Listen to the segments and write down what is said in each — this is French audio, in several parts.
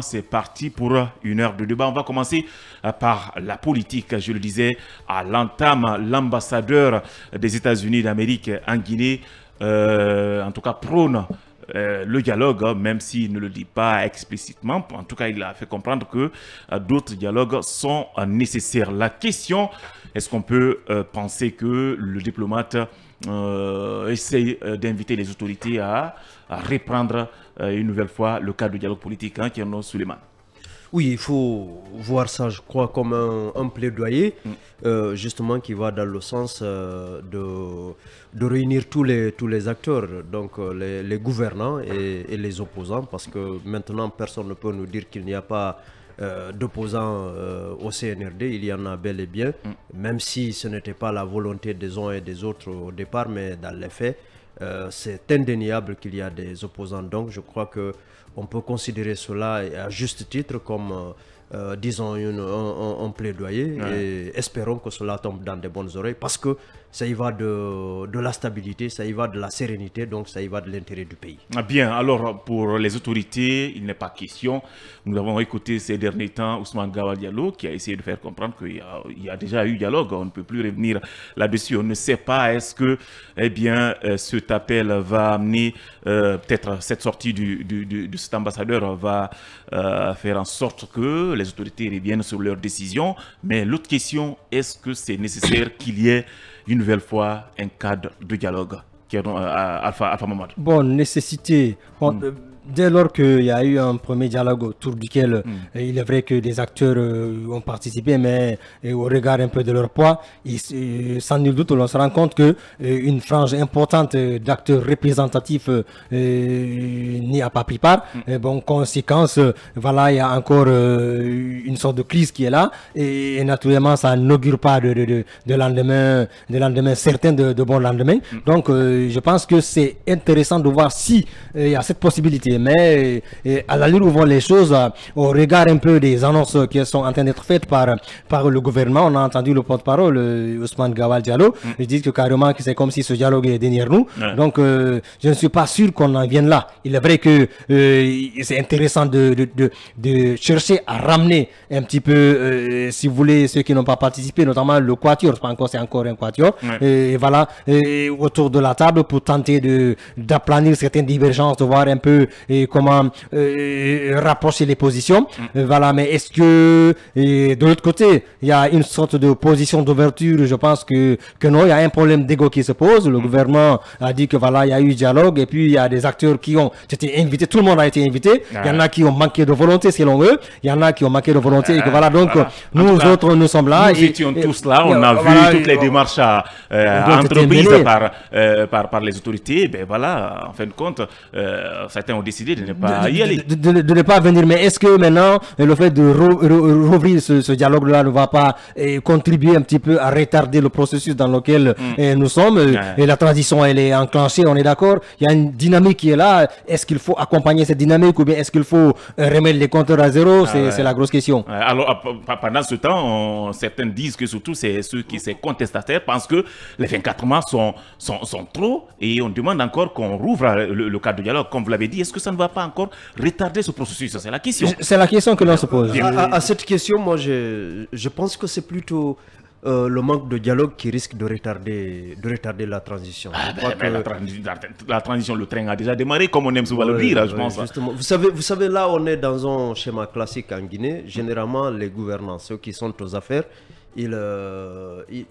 C'est parti pour une heure de débat. On va commencer euh, par la politique. Je le disais à l'entame, l'ambassadeur des États-Unis d'Amérique en Guinée, euh, en tout cas prône euh, le dialogue, hein, même s'il ne le dit pas explicitement. En tout cas, il a fait comprendre que d'autres dialogues sont nécessaires. La question, est-ce qu'on peut penser que le diplomate euh, essaye euh, d'inviter les autorités à, reprendre euh, une nouvelle fois le cadre du dialogue politique, en hein, sous les mains Oui, il faut voir ça, je crois, comme un, plaidoyer, mm. justement, qui va dans le sens de, de, réunir tous les, tous les acteurs, donc les, gouvernants et, les opposants, parce que maintenant, personne ne peut nous dire qu'il n'y a pas euh, d'opposants euh, au CNRD, il y en a bel et bien, mm. même si ce n'était pas la volonté des uns et des autres au départ, mais dans les faits, euh, c'est indéniable qu'il y a des opposants. Donc je crois que on peut considérer cela à juste titre comme, disons, une, un, plaidoyer et espérons que cela tombe dans de bonnes oreilles parce que ça y va de, la stabilité, ça y va de la sérénité, donc ça y va de l'intérêt du pays. Ah, bien, alors pour les autorités, il n'est pas question. Nous avons écouté ces derniers temps Ousmane Gawa qui a essayé de faire comprendre qu'il y, a déjà eu dialogue, on ne peut plus revenir là-dessus. On ne sait pas est-ce que eh bien, euh, cet appel va amener, euh, peut-être cette sortie de cet ambassadeur va euh, faire en sorte que les autorités reviennent sur leurs décisions. Mais l'autre question, est-ce que c'est nécessaire qu'il y ait une nouvelle fois un cadre de dialogue qui est donc, euh, Alpha, Alpha Mamadou Bon, nécessité. Mm. Euh, dès lors qu'il y a eu un premier dialogue autour duquel hmm. euh, il est vrai que des acteurs euh, ont participé, mais euh, au regard un peu de leur poids, sans nul doute, on se rend compte qu'une une frange importante d'acteurs représentatifs n'y a pas pris part. Hmm. bon, conséquence, voilà, il y a encore une sorte de crise qui est là, et, naturellement, ça n'augure pas de, lendemain, de lendemain certain de, bons lendemain. Hmm. Donc, je pense que c'est intéressant de voir si il y a cette possibilité mais et à lune où vont les choses, euh, au regard un peu des annonces qui sont en train d'être faites par, par le gouvernement, on a entendu le porte-parole, euh, Ousmane Gawal Diallo, mm. dit que carrément que c'est comme si ce dialogue est derrière nous. Donc, euh, je ne suis pas sûr qu'on en vienne là. Il est vrai que c'est intéressant de, de, chercher à ramener un petit peu, si vous voulez, ceux qui n'ont pas participé, notamment le quatuor, c'est encore, encore un quatuor, et, voilà, autour de la table pour tenter d'aplanir certaines divergences, de voir un peu et comment euh, rapprocher les positions. Mm. Euh, voilà, mais est-ce que et de l'autre côté, il y a une sorte de position d'ouverture Je pense que, que non, il y a un problème d'ego qui se pose. Le mm. gouvernement a dit que voilà, il y a eu dialogue et puis il y a des acteurs qui ont été invités, tout le monde a été invité. Il y en a qui ont manqué de volonté selon eux, il y en a qui ont manqué de volonté et que voilà, donc nous autres, nous sommes là. Nous et, étions tous là, on a vu toutes les démarches euh, entreprises par, par, par, les autorités. Ben voilà, en fin de compte, certains ont dit de ne pas ne pas venir. Mais est-ce que maintenant, euh, le fait de rouvrir ce, dialogue-là ne va pas euh, contribuer un petit peu à retarder le processus dans lequel mm. euh, nous sommes Et la transition, elle est enclenchée, on est d'accord. Il y a une dynamique qui est là. Est-ce qu'il faut accompagner cette dynamique ou bien est-ce qu'il faut remettre les compteurs à zéro ah C'est la grosse question. Alors, ah, pendant ce temps, certains disent que surtout, c'est ceux qui sont contestataires pensent que les 24 mois sont, sont, trop et on demande encore qu'on rouvre le, le cadre de dialogue. Comme vous l'avez dit, est-ce que ça ne va pas encore retarder ce processus C'est la question. C'est la question que l'on se pose. À, cette question, moi, je, je pense que c'est plutôt euh, le manque de dialogue qui risque de retarder, de retarder la transition. Ah, ben, la, transition, le train a déjà démarré, comme on aime souvent le dire, hein, je pense. Justement. Vous, savez, vous savez, là, on est dans un schéma classique en Guinée. Généralement, les gouvernants, ceux qui sont aux affaires, ils, euh, ils,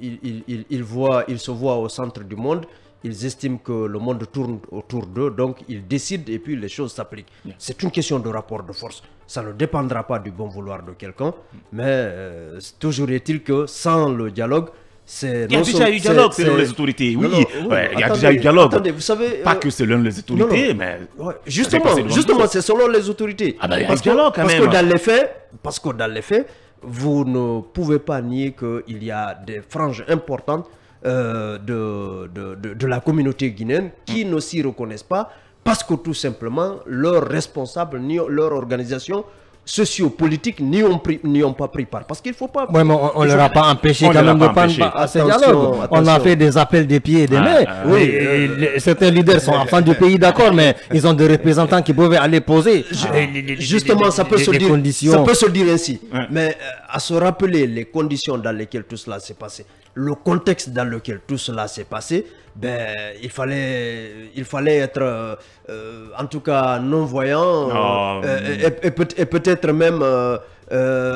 ils, ils, voient, ils se voient au centre du monde ils estiment que le monde tourne autour d'eux, donc ils décident et puis les choses s'appliquent. C'est une question de rapport de force. Ça ne dépendra pas du bon vouloir de quelqu'un, mais euh, toujours est-il que sans le dialogue, c'est... il y a déjà eu dialogue selon les autorités. Oui, il y a déjà eu dialogue. Attendez, vous savez, pas que selon les autorités, mais justement, justement, c'est selon les autorités. Ah bah, parce, que, parce que, dans les faits, parce que dans les faits, vous ne pouvez pas nier qu'il y a des franges importantes euh, de, de, la communauté guinéenne qui mm. ne s'y reconnaissent pas parce que tout simplement leurs responsables, ni organisations organisation sociopolitique n'y ont, ont pas pris part. Parce qu'il ne faut pas... on ne leur a pas empêché quand même de On a fait des appels des pieds et des ah, mains. Ah, oui, certains leaders sont ah, fin du pays, d'accord, mais ils ont des représentants qui peuvent aller poser. justement, ça peut, se dire, peut se dire ainsi. Mais euh, à se rappeler les conditions dans lesquelles tout cela s'est passé le contexte dans lequel tout cela s'est passé, ben, il, fallait, il fallait être euh, en tout cas non-voyant euh, hum. et, peut, être même euh,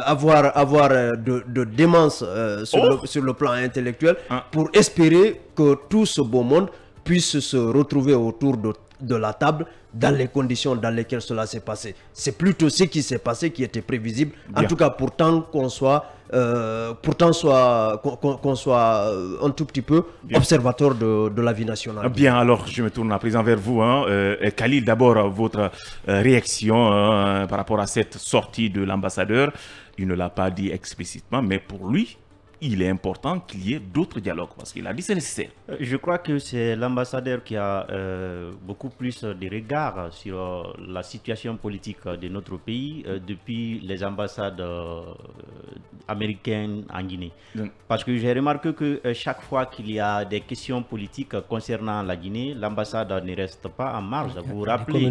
avoir, avoir de, démence oh. sur, le, plan intellectuel ah. pour espérer que tout ce beau monde puisse se retrouver autour de, la table dans les conditions dans lesquelles cela s'est passé. C'est plutôt ce qui s'est passé qui était prévisible, en tout cas pourtant qu'on soit euh, pourtant soit qu'on soit euh, un tout petit peu observateur de, la vie nationale. Bien, alors je me tourne à présent vers vous. Hein. Euh, Khalil, d'abord, votre réaction hein, par rapport à cette sortie de l'ambassadeur. Il ne l'a pas dit explicitement, mais pour lui, il est important qu'il y ait d'autres dialogues parce qu'il a dit c'est nécessaire. Euh, je crois que c'est l'ambassadeur qui a euh, beaucoup plus de regard sur euh, la situation politique de notre pays depuis les ambassades américaines en Guinée. parce que j'ai remarqué que chaque fois qu'il y a des questions politiques concernant la Guinée, l'ambassade ne reste pas en marge. Vous vous rappelez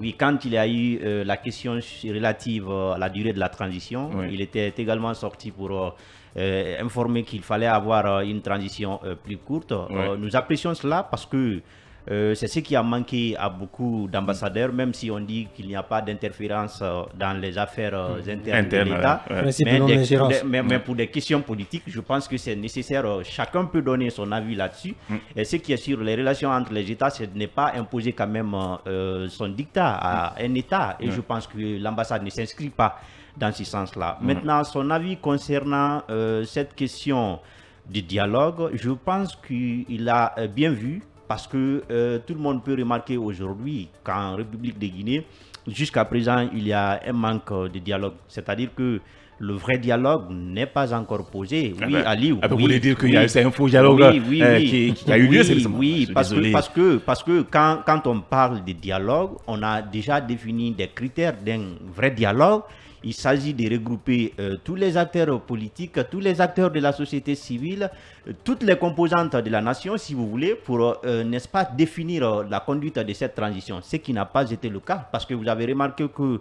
Oui, quand il y a eu la question relative à la durée de la transition, il était également sorti pour informé qu'il fallait avoir euh, une transition euh, plus courte. Euh, nous apprécions cela parce que c'est ce qui a manqué à beaucoup d'ambassadeurs, même si on dit qu'il n'y a pas d'interférence dans les affaires mm. internes de l'État. Mais, pour des questions politiques, je pense que c'est nécessaire. Chacun peut donner son avis là-dessus. Mm. Et ce qui est sur les relations entre les États, ce n'est pas imposer quand même son dictat à mm. un État. Et je pense que l'ambassade ne s'inscrit pas dans ce sens-là. Mm-hmm. Maintenant, son avis concernant euh, cette question du dialogue, je pense qu'il a euh, bien vu, parce que euh, tout le monde peut remarquer aujourd'hui qu'en République de Guinée, jusqu'à présent, il y a un manque de dialogue. C'est-à-dire que le vrai dialogue n'est pas encore posé. Ah oui, ben, ah ben, oui, vous voulez dire qu'il y a eu un faux dialogue oui, qui, a eu lieu Oui, oui parce, que, parce, que, parce que quand, quand on parle de dialogue, on a déjà défini des critères d'un vrai dialogue il s'agit de regrouper euh, tous les acteurs politiques, tous les acteurs de la société civile, euh, toutes les composantes de la nation, si vous voulez, pour, euh, n'est-ce pas, définir la conduite de cette transition. Ce qui n'a pas été le cas, parce que vous avez remarqué que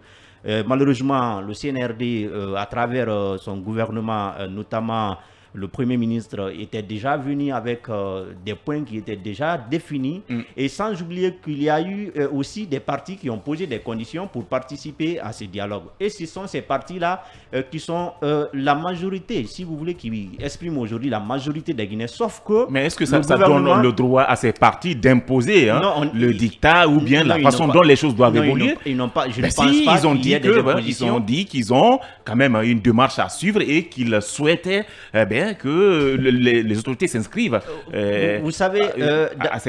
malheureusement, le CNRD, à travers son gouvernement, notamment le Premier ministre était déjà venu avec euh, des points qui étaient déjà définis. Mm. Et sans oublier qu'il y a eu euh, aussi des partis qui ont posé des conditions pour participer à ces dialogues. Et ce sont ces partis-là euh, qui sont la majorité, si vous voulez, qui expriment aujourd'hui la majorité des Guinéens. Sauf que... Mais est-ce que ça, donne le droit à ces partis d'imposer hein, le dictat ou bien la façon dont les choses doivent évoluer Ils n'ont pas... Je ben pense ils ont hein, dit qu'ils ont, ont quand même une démarche à suivre et qu'ils souhaitaient... Eh que les, autorités s'inscrivent euh, euh, vous, savez, euh, à,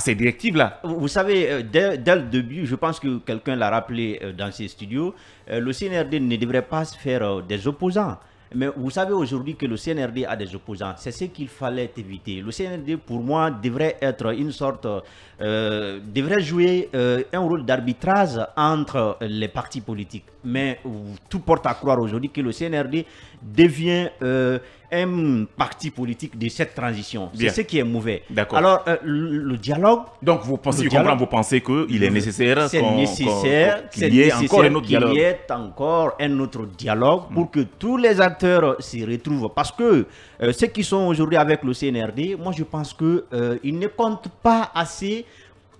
ces, directives-là. Vous savez, dès, le début, je pense que quelqu'un l'a rappelé dans ses studios, le CNRD ne devrait pas se faire des opposants. Mais vous savez aujourd'hui que le CNRD a des opposants. C'est ce qu'il fallait éviter. Le CNRD, pour moi, devrait être une sorte, devrait jouer un rôle d'arbitrage entre les partis politiques. Mais tout porte à croire aujourd'hui que le CNRD devient un parti politique de cette transition. C'est ce qui est mauvais. D'accord. Alors, euh, le dialogue. Donc, vous pensez, vous pensez qu'il est nécessaire qu'il y, ait encore un autre dialogue. pour hmm. que tous les acteurs s'y retrouvent. Parce que euh, ceux qui sont aujourd'hui avec le CNRD, moi, je pense qu'ils euh, ne comptent pas assez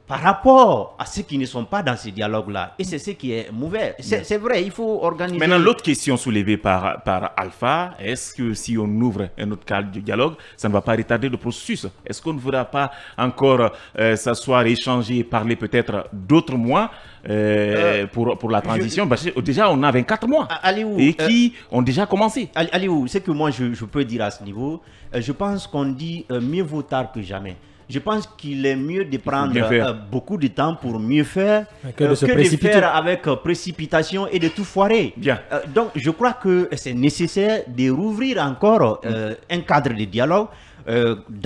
par rapport à ceux qui ne sont pas dans ce dialogue-là. Et c'est ce qui est mauvais. C'est vrai, il faut organiser. Maintenant, l'autre question soulevée par, par Alpha, est-ce que si on ouvre un autre cadre de dialogue, ça ne va pas retarder le processus Est-ce qu'on ne voudra pas encore euh, s'asseoir, échanger, parler peut-être d'autres mois euh, euh, pour, pour la transition Parce que déjà, on a 24 mois. Allez où Et qui ont déjà commencé. Allez où C'est que moi, je, peux dire à ce niveau, je pense qu'on dit mieux vaut tard que jamais je pense qu'il est mieux de prendre euh, beaucoup de temps pour mieux faire que, de, euh, se faire avec euh, précipitation et de tout foirer. Bien. donc, je crois que c'est nécessaire de rouvrir encore un cadre de dialogue.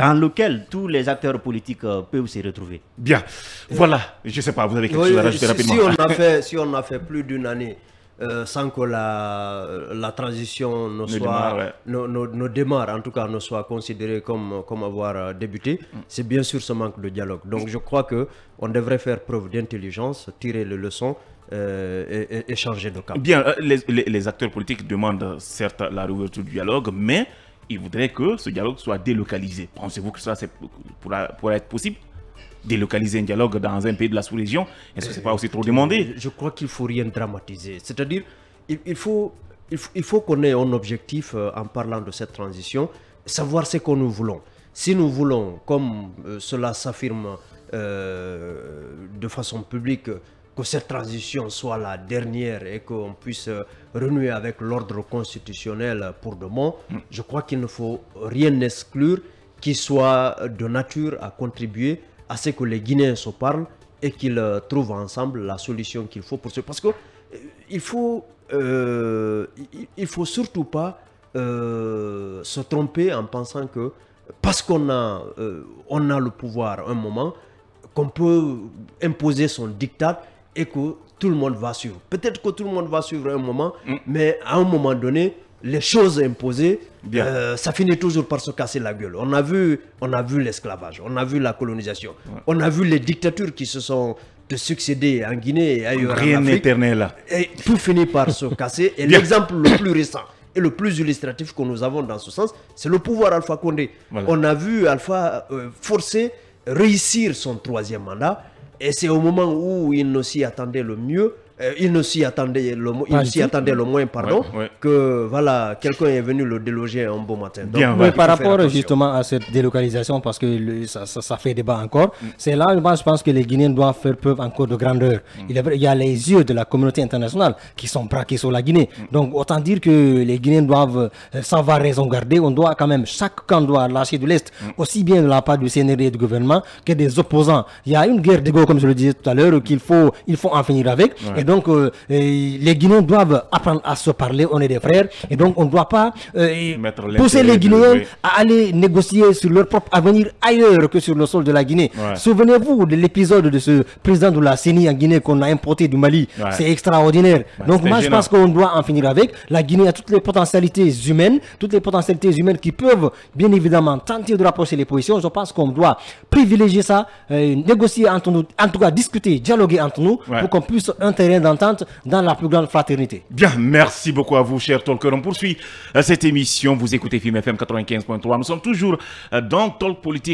dans lequel tous les acteurs politiques peuvent se retrouver. Bien. Voilà. Je ne sais pas, vous avez quelque chose à rajouter rapidement. fait, si on a fait plus d'une année euh, sans que la, la transition ne, soit, ne, démarre, en tout cas ne soit considérée comme, comme avoir euh, débuté, mm. c'est bien sûr ce manque de dialogue. Donc je crois que on devrait faire preuve d'intelligence, tirer les leçons euh, et, changer de camp. Bien, les, les, acteurs politiques demandent certes la réouverture du dialogue, mais ils voudraient que ce dialogue soit délocalisé. Pensez-vous que ça pourrait pour être possible délocaliser un dialogue dans un pays de la sous-région Est-ce que ce n'est pas euh, aussi trop demandé Je crois qu'il ne faut rien dramatiser. C'est-à-dire, il, faut, il, faut qu'on ait un objectif euh, en parlant de cette transition, savoir ce que nous voulons. Si nous voulons, comme euh, cela s'affirme de façon publique, que cette transition soit la dernière et qu'on puisse renouer avec l'ordre constitutionnel pour demain, mm. je crois qu'il ne faut rien exclure qui soit de nature à contribuer à ce que les Guinéens se parlent et qu'ils euh, trouvent ensemble la solution qu'il faut pour ce... Parce que euh, il faut, euh, il faut surtout pas se tromper en pensant que parce qu'on a, on a le pouvoir un moment, qu'on peut imposer son dictat et que tout le monde va suivre. Peut-être que tout le monde va suivre un moment, mm. mais à un moment donné, les choses imposées, euh, ça finit toujours par se casser la gueule. On a vu, vu l'esclavage, on a vu la colonisation, on a vu les dictatures qui se sont de euh, succéder en Guinée et ailleurs Rien en Afrique. éternel. Et tout finit par se casser. Et l'exemple le plus récent et le plus illustratif que nous avons dans ce sens, c'est le pouvoir Alpha Condé. On a vu Alpha euh, forcer, réussir son troisième mandat. Et c'est au moment où il ne s'y attendait le mieux ils euh, il ne s'y attendait, le, le moins, pardon, que voilà, quelqu'un est venu le déloger un beau matin. par rapport justement à cette délocalisation, parce que ça, fait débat encore, mm. c'est là, où je pense que les Guinéens doivent faire preuve encore de grandeur. Mm. Il, y a les yeux de la communauté internationale qui sont braqués sur la Guinée. Mm. Donc, autant dire que les Guinéens doivent euh, sans va raison garder. On doit quand même, chaque camp doit lâcher de l'Est, aussi bien de la part du CNR et du gouvernement que des opposants. Il y a une guerre d'ego, comme je le disais tout à l'heure, qu'il faut, il faut en finir avec. Et donc, euh, les Guinéens doivent apprendre à se parler. On est des frères. Et donc, on ne doit pas euh, pousser les Guinéens à aller négocier sur leur propre avenir ailleurs que sur le sol de la Guinée. Souvenez-vous de l'épisode de ce président de la CENI en Guinée qu'on a importé du Mali. C'est extraordinaire. donc, moi, je pense qu'on doit en finir avec. La Guinée a toutes les potentialités humaines, toutes les potentialités humaines qui peuvent, bien évidemment, tenter de rapprocher les positions. Je pense qu'on doit privilégier ça, euh, négocier entre nous, en tout cas discuter, dialoguer entre nous pour qu'on puisse intéresser d'entente dans la plus grande fraternité. Bien, merci beaucoup à vous, cher Talker. On poursuit euh, cette émission. Vous écoutez FM 95.3. Nous sommes toujours euh, dans Talk Politique.